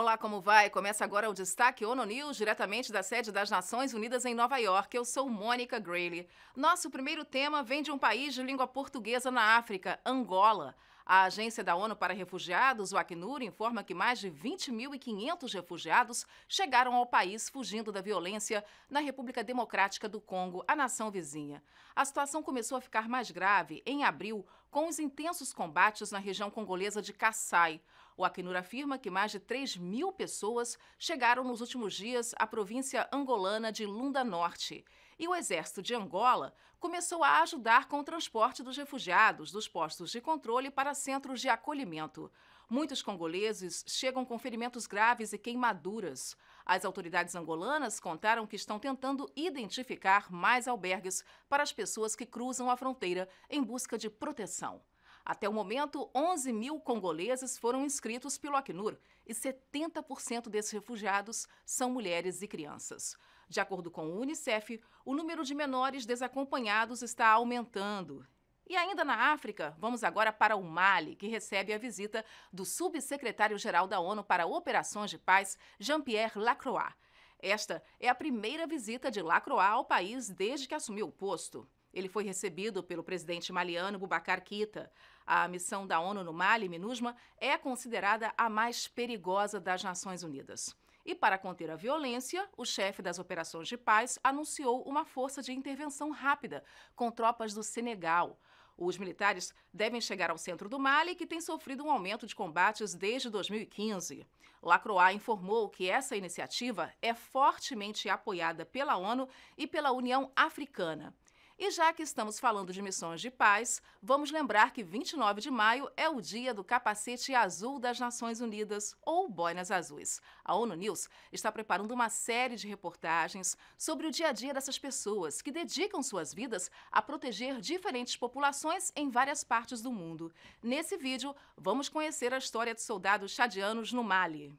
Olá, como vai? Começa agora o Destaque ONU News, diretamente da sede das Nações Unidas em Nova York. Eu sou Mônica Grayley. Nosso primeiro tema vem de um país de língua portuguesa na África, Angola. A Agência da ONU para Refugiados, o Acnur, informa que mais de 20.500 refugiados chegaram ao país fugindo da violência na República Democrática do Congo, a nação vizinha. A situação começou a ficar mais grave em abril, com os intensos combates na região congolesa de Kassai. O Acnur afirma que mais de 3 mil pessoas chegaram nos últimos dias à província angolana de Lunda Norte e o exército de Angola começou a ajudar com o transporte dos refugiados dos postos de controle para centros de acolhimento. Muitos congoleses chegam com ferimentos graves e queimaduras. As autoridades angolanas contaram que estão tentando identificar mais albergues para as pessoas que cruzam a fronteira em busca de proteção. Até o momento, 11 mil congoleses foram inscritos pelo Acnur e 70% desses refugiados são mulheres e crianças. De acordo com o Unicef, o número de menores desacompanhados está aumentando. E ainda na África, vamos agora para o Mali, que recebe a visita do subsecretário-geral da ONU para Operações de Paz, Jean-Pierre Lacroix. Esta é a primeira visita de Lacroix ao país desde que assumiu o posto. Ele foi recebido pelo presidente maliano Boubacar Keita. A missão da ONU no Mali, MINUSMA, é considerada a mais perigosa das Nações Unidas. E para conter a violência, o chefe das operações de paz anunciou uma força de intervenção rápida com tropas do Senegal. Os militares devem chegar ao centro do Mali, que tem sofrido um aumento de combates desde 2015. Lacroix informou que essa iniciativa é fortemente apoiada pela ONU e pela União Africana. E já que estamos falando de missões de paz, vamos lembrar que 29 de maio é o dia do capacete azul das Nações Unidas, ou boinas azuis. A ONU News está preparando uma série de reportagens sobre o dia a dia dessas pessoas que dedicam suas vidas a proteger diferentes populações em várias partes do mundo. Nesse vídeo, vamos conhecer a história de soldados chadianos no Mali.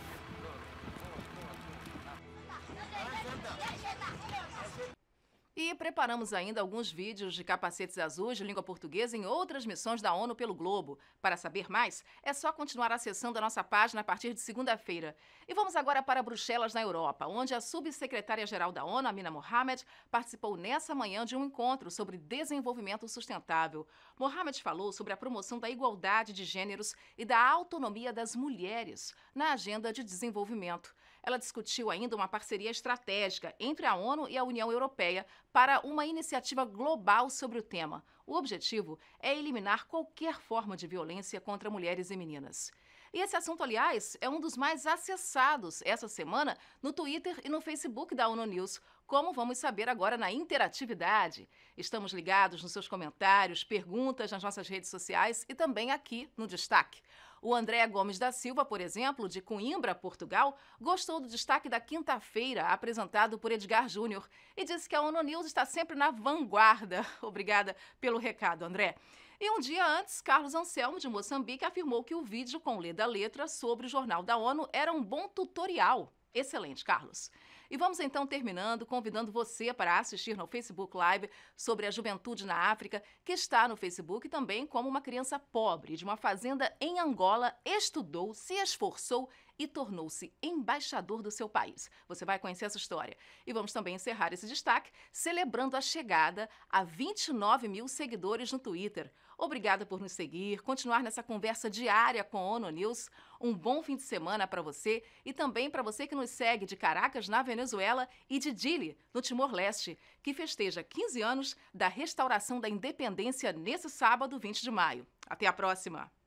E preparamos ainda alguns vídeos de capacetes azuis de língua portuguesa em outras missões da ONU pelo globo. Para saber mais, é só continuar acessando a nossa página a partir de segunda-feira. E vamos agora para Bruxelas, na Europa, onde a subsecretária-geral da ONU, Amina Mohamed, participou nessa manhã de um encontro sobre desenvolvimento sustentável. Mohamed falou sobre a promoção da igualdade de gêneros e da autonomia das mulheres na agenda de desenvolvimento. Ela discutiu ainda uma parceria estratégica entre a ONU e a União Europeia para uma iniciativa global sobre o tema. O objetivo é eliminar qualquer forma de violência contra mulheres e meninas. E esse assunto, aliás, é um dos mais acessados essa semana no Twitter e no Facebook da ONU News, como vamos saber agora na interatividade. Estamos ligados nos seus comentários, perguntas nas nossas redes sociais e também aqui no Destaque. O André Gomes da Silva, por exemplo, de Coimbra, Portugal, gostou do destaque da quinta-feira, apresentado por Edgar Júnior, e disse que a ONU News está sempre na vanguarda. Obrigada pelo recado, André. E um dia antes, Carlos Anselmo, de Moçambique, afirmou que o vídeo com leda letra sobre o Jornal da ONU era um bom tutorial. Excelente, Carlos. E vamos então terminando convidando você para assistir no Facebook Live sobre a juventude na África, que está no Facebook também como uma criança pobre de uma fazenda em Angola, estudou, se esforçou e tornou-se embaixador do seu país. Você vai conhecer essa história. E vamos também encerrar esse destaque celebrando a chegada a 29 mil seguidores no Twitter. Obrigada por nos seguir, continuar nessa conversa diária com a ONU News. Um bom fim de semana para você e também para você que nos segue de Caracas, na Venezuela, e de Dili, no Timor-Leste, que festeja 15 anos da restauração da independência nesse sábado, 20 de maio. Até a próxima!